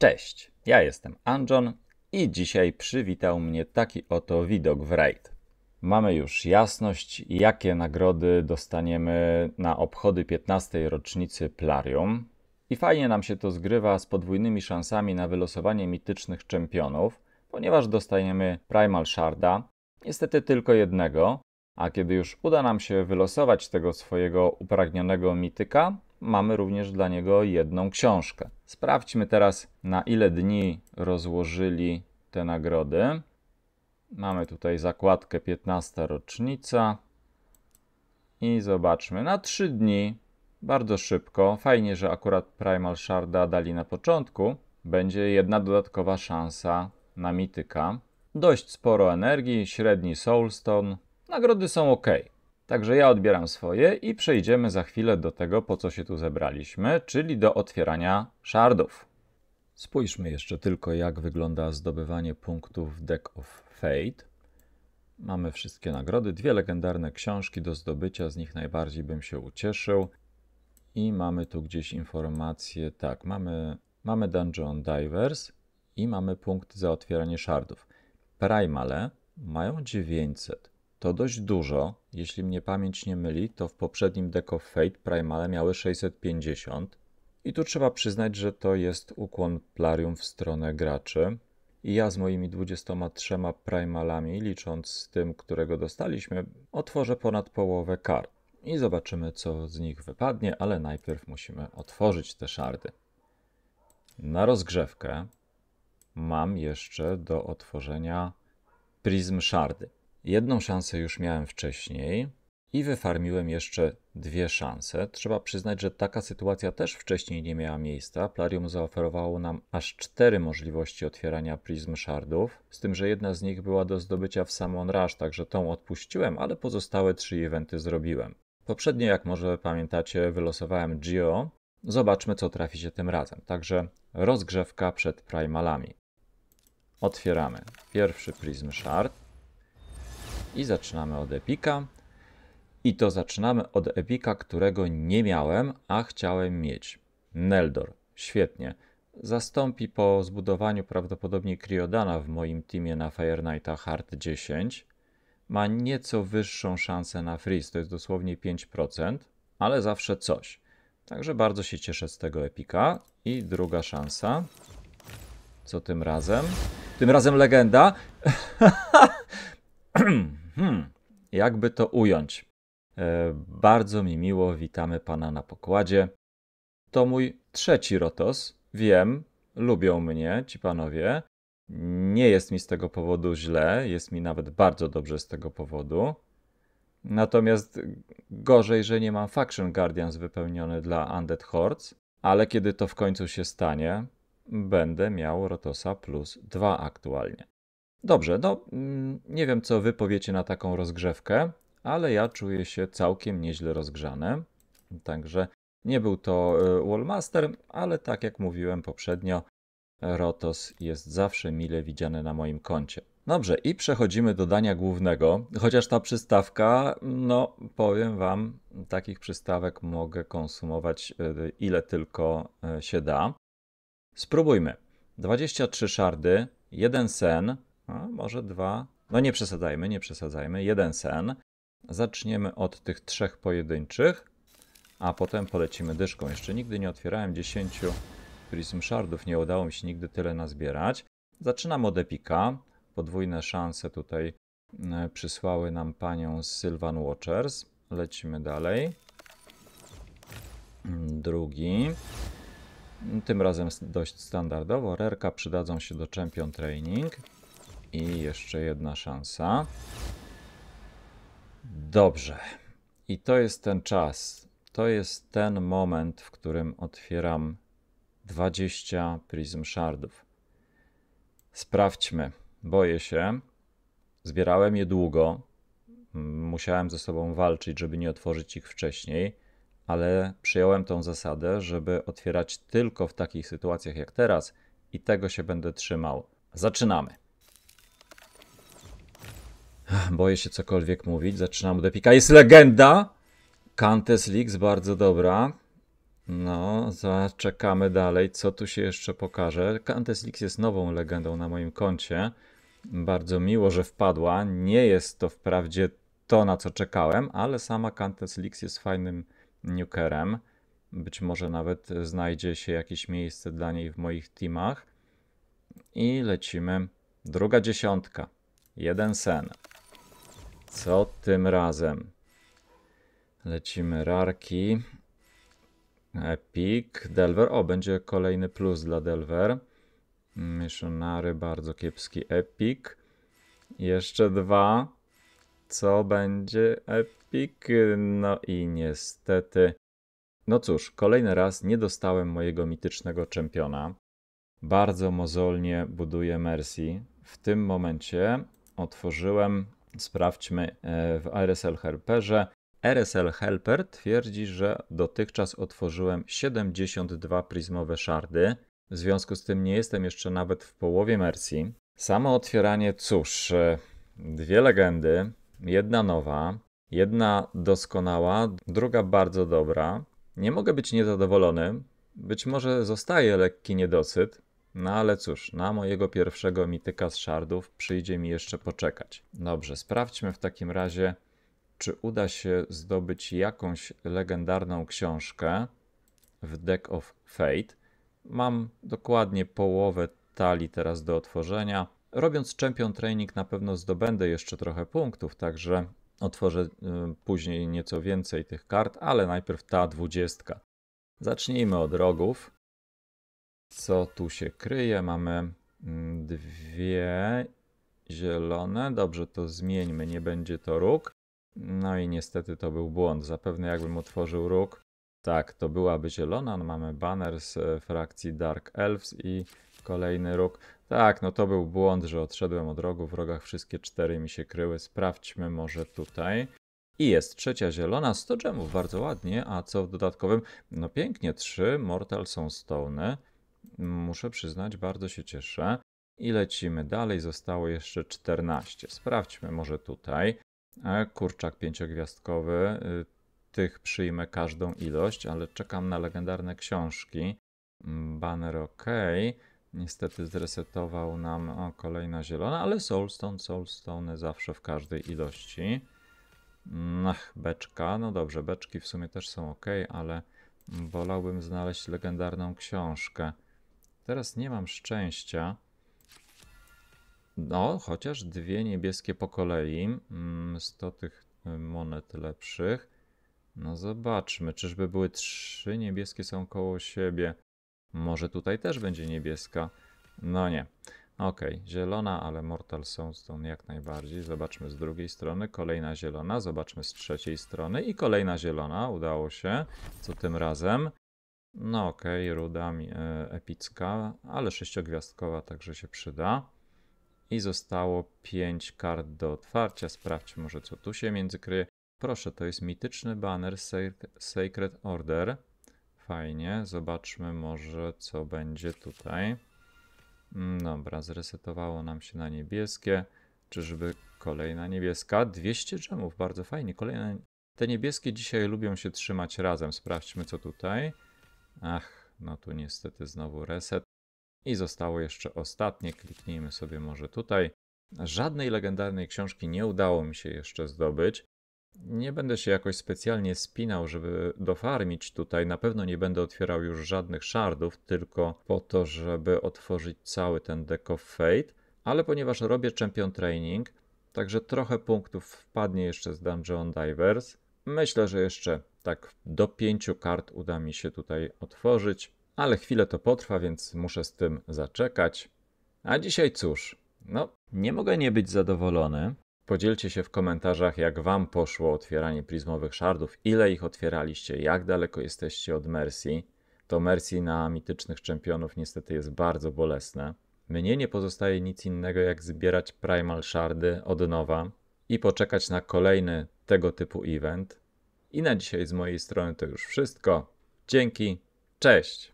Cześć, ja jestem Anjon i dzisiaj przywitał mnie taki oto widok w raid. Mamy już jasność, jakie nagrody dostaniemy na obchody 15. rocznicy Plarium. I fajnie nam się to zgrywa z podwójnymi szansami na wylosowanie mitycznych czempionów, ponieważ dostajemy Primal Sharda, niestety tylko jednego, a kiedy już uda nam się wylosować tego swojego upragnionego mityka, mamy również dla niego jedną książkę. Sprawdźmy teraz, na ile dni rozłożyli te nagrody. Mamy tutaj zakładkę 15 rocznica i zobaczmy, na 3 dni, bardzo szybko, fajnie, że akurat Primal Sharda dali na początku, będzie jedna dodatkowa szansa na mityka. Dość sporo energii, średni Soulstone, nagrody są ok. Także ja odbieram swoje i przejdziemy za chwilę do tego, po co się tu zebraliśmy, czyli do otwierania szardów. Spójrzmy jeszcze tylko, jak wygląda zdobywanie punktów w Deck of Fate. Mamy wszystkie nagrody, dwie legendarne książki do zdobycia, z nich najbardziej bym się ucieszył. I mamy tu gdzieś informacje, tak, mamy, mamy Dungeon Divers i mamy punkt za otwieranie szardów. Primale mają 900, to dość dużo. Jeśli mnie pamięć nie myli, to w poprzednim Deck of Fate Primale miały 650. I tu trzeba przyznać, że to jest ukłon Plarium w stronę graczy. I ja z moimi 23 Primalami, licząc z tym, którego dostaliśmy, otworzę ponad połowę kart. I zobaczymy, co z nich wypadnie, ale najpierw musimy otworzyć te szardy. Na rozgrzewkę mam jeszcze do otworzenia pryzm szardy. Jedną szansę już miałem wcześniej i wyfarmiłem jeszcze dwie szanse. Trzeba przyznać, że taka sytuacja też wcześniej nie miała miejsca. Plarium zaoferowało nam aż cztery możliwości otwierania prizm shardów, z tym, że jedna z nich była do zdobycia w Samon Rush, także tą odpuściłem, ale pozostałe trzy eventy zrobiłem. Poprzednio, jak może pamiętacie, wylosowałem Geo. Zobaczmy, co trafi się tym razem. Także rozgrzewka przed primalami. Otwieramy pierwszy prizm shard i zaczynamy od epika. I to zaczynamy od epika, którego nie miałem, a chciałem mieć. Neldor. Świetnie. Zastąpi po zbudowaniu prawdopodobnie Kriodana w moim teamie na Fire Knight Hard 10. Ma nieco wyższą szansę na freeze, to jest dosłownie 5%, ale zawsze coś. Także bardzo się cieszę z tego epika. I druga szansa. Co tym razem? Tym razem legenda. Hmm, jakby to ująć? E, bardzo mi miło, witamy Pana na pokładzie. To mój trzeci Rotos. Wiem, lubią mnie ci panowie. Nie jest mi z tego powodu źle, jest mi nawet bardzo dobrze z tego powodu. Natomiast gorzej, że nie mam Faction Guardians wypełniony dla Undead Hordes, ale kiedy to w końcu się stanie, będę miał Rotosa plus 2 aktualnie. Dobrze, no mm, nie wiem, co wy powiecie na taką rozgrzewkę, ale ja czuję się całkiem nieźle rozgrzany. Także nie był to e, Wallmaster, ale tak jak mówiłem poprzednio, Rotos jest zawsze mile widziany na moim koncie. Dobrze, i przechodzimy do dania głównego. Chociaż ta przystawka, no powiem Wam, takich przystawek mogę konsumować e, ile tylko e, się da. Spróbujmy. 23 szardy, 1 sen, a może dwa. No nie przesadzajmy, nie przesadzajmy. Jeden sen. Zaczniemy od tych trzech pojedynczych, a potem polecimy dyszką. Jeszcze nigdy nie otwierałem 10 prism shardów, nie udało mi się nigdy tyle nazbierać. Zaczynam od epika. Podwójne szanse tutaj mm, przysłały nam panią z Sylvan Watchers. Lecimy dalej. Drugi. Tym razem dość standardowo. Rerka przydadzą się do Champion Training. I jeszcze jedna szansa. Dobrze. I to jest ten czas. To jest ten moment, w którym otwieram 20 pryzm shardów. Sprawdźmy. Boję się. Zbierałem je długo. Musiałem ze sobą walczyć, żeby nie otworzyć ich wcześniej, ale przyjąłem tą zasadę, żeby otwierać tylko w takich sytuacjach jak teraz i tego się będę trzymał. Zaczynamy. Boję się cokolwiek mówić. Zaczynam od epika. Jest legenda! Kantes Leaks, bardzo dobra. No, zaczekamy dalej. Co tu się jeszcze pokaże? Kantes Leaks jest nową legendą na moim koncie. Bardzo miło, że wpadła. Nie jest to wprawdzie to, na co czekałem, ale sama Kantes Leaks jest fajnym nukerem. Być może nawet znajdzie się jakieś miejsce dla niej w moich teamach. I lecimy. Druga dziesiątka. Jeden sen. Co tym razem? Lecimy rarki. Epic. Delver. O, będzie kolejny plus dla Delver. Missionary, bardzo kiepski Epic. Jeszcze dwa. Co będzie Epic? No i niestety. No cóż, kolejny raz nie dostałem mojego mitycznego czempiona. Bardzo mozolnie buduję Mercy. W tym momencie otworzyłem Sprawdźmy e, w RSL Helperze. RSL Helper twierdzi, że dotychczas otworzyłem 72 pryzmowe szardy. W związku z tym nie jestem jeszcze nawet w połowie mersji. Samo otwieranie, cóż, e, dwie legendy, jedna nowa, jedna doskonała, druga bardzo dobra. Nie mogę być niezadowolony. Być może zostaje lekki niedosyt, no ale cóż, na mojego pierwszego mityka z szardów przyjdzie mi jeszcze poczekać. Dobrze, sprawdźmy w takim razie, czy uda się zdobyć jakąś legendarną książkę w Deck of Fate. Mam dokładnie połowę talii teraz do otworzenia. Robiąc Champion Training na pewno zdobędę jeszcze trochę punktów, także otworzę y, później nieco więcej tych kart, ale najpierw ta dwudziestka. Zacznijmy od rogów. Co tu się kryje? Mamy mm, dwie zielone. Dobrze, to zmieńmy. Nie będzie to róg. No i niestety to był błąd. Zapewne jakbym otworzył róg, tak, to byłaby zielona. No mamy banner z e, frakcji Dark Elves i kolejny róg. Tak, no to był błąd, że odszedłem od rogu. W rogach wszystkie cztery mi się kryły. Sprawdźmy może tutaj. I jest trzecia zielona, 100 gemów, bardzo ładnie. A co w dodatkowym? No pięknie, trzy Mortal są Stone. Y. Muszę przyznać, bardzo się cieszę. I lecimy dalej, zostało jeszcze 14. Sprawdźmy może tutaj. E, kurczak pięciogwiazdkowy, y, tych przyjmę każdą ilość, ale czekam na legendarne książki. Mm, banner OK. Niestety zresetował nam o, kolejna zielona, ale Soulstone, Soulstone zawsze w każdej ilości. Ach, beczka. No dobrze, beczki w sumie też są ok, ale wolałbym znaleźć legendarną książkę. Teraz nie mam szczęścia. No, chociaż dwie niebieskie po kolei. 100 mm, tych y, monet lepszych. No zobaczmy, czyżby były trzy niebieskie są koło siebie. Może tutaj też będzie niebieska. No nie. Okej, okay. zielona, ale Mortal Soundstone jak najbardziej. Zobaczmy z drugiej strony, kolejna zielona, zobaczmy z trzeciej strony i kolejna zielona, udało się, co tym razem. No okej, okay, ruda e, epicka, ale sześciogwiazdkowa także się przyda. I zostało 5 kart do otwarcia. Sprawdźmy może co tu się między kryje. Proszę, to jest mityczny banner Sacred Order. Fajnie, zobaczmy może co będzie tutaj. Mm, dobra, zresetowało nam się na niebieskie. Czyżby kolejna niebieska? 200 dżemów, bardzo fajnie. Kolejne... Te niebieskie dzisiaj lubią się trzymać razem. Sprawdźmy co tutaj. Ach, no tu niestety znowu reset. I zostało jeszcze ostatnie, kliknijmy sobie może tutaj. Żadnej legendarnej książki nie udało mi się jeszcze zdobyć. Nie będę się jakoś specjalnie spinał, żeby dofarmić tutaj. Na pewno nie będę otwierał już żadnych szardów, tylko po to, żeby otworzyć cały ten Deck of Fate. Ale ponieważ robię Champion Training, także trochę punktów wpadnie jeszcze z Dungeon Divers. Myślę, że jeszcze tak do pięciu kart uda mi się tutaj otworzyć, ale chwilę to potrwa, więc muszę z tym zaczekać. A dzisiaj cóż, no nie mogę nie być zadowolony. Podzielcie się w komentarzach, jak Wam poszło otwieranie prizmowych szardów, ile ich otwieraliście, jak daleko jesteście od Mercy. To Mercy na mitycznych czempionów niestety jest bardzo bolesne. Mnie nie pozostaje nic innego, jak zbierać primal shardy od nowa i poczekać na kolejny tego typu event. I na dzisiaj z mojej strony to już wszystko. Dzięki, cześć!